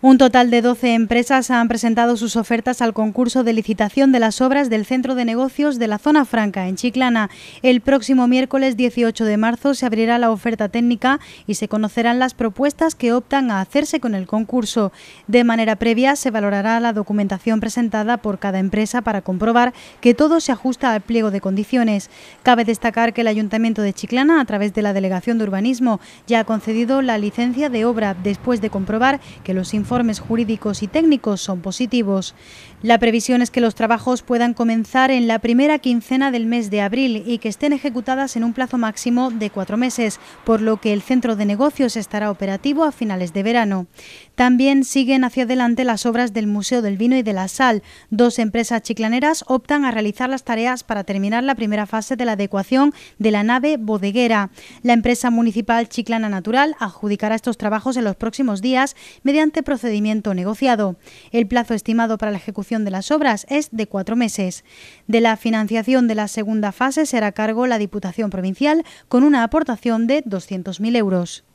Un total de 12 empresas han presentado sus ofertas al concurso de licitación de las obras del Centro de Negocios de la Zona Franca, en Chiclana. El próximo miércoles 18 de marzo se abrirá la oferta técnica y se conocerán las propuestas que optan a hacerse con el concurso. De manera previa se valorará la documentación presentada por cada empresa para comprobar que todo se ajusta al pliego de condiciones. Cabe destacar que el Ayuntamiento de Chiclana, a través de la Delegación de Urbanismo, ya ha concedido la licencia de obra después de comprobar que los informes jurídicos y técnicos son positivos. La previsión es que los trabajos puedan comenzar en la primera quincena del mes de abril y que estén ejecutadas en un plazo máximo de cuatro meses, por lo que el centro de negocios estará operativo a finales de verano. También siguen hacia adelante las obras del Museo del Vino y de la Sal. Dos empresas chiclaneras optan a realizar las tareas para terminar la primera fase de la adecuación de la nave bodeguera. La empresa municipal Chiclana Natural adjudicará estos trabajos en los próximos días mediante procesos procedimiento negociado. El plazo estimado para la ejecución de las obras es de cuatro meses. De la financiación de la segunda fase será cargo la Diputación Provincial con una aportación de 200.000 euros.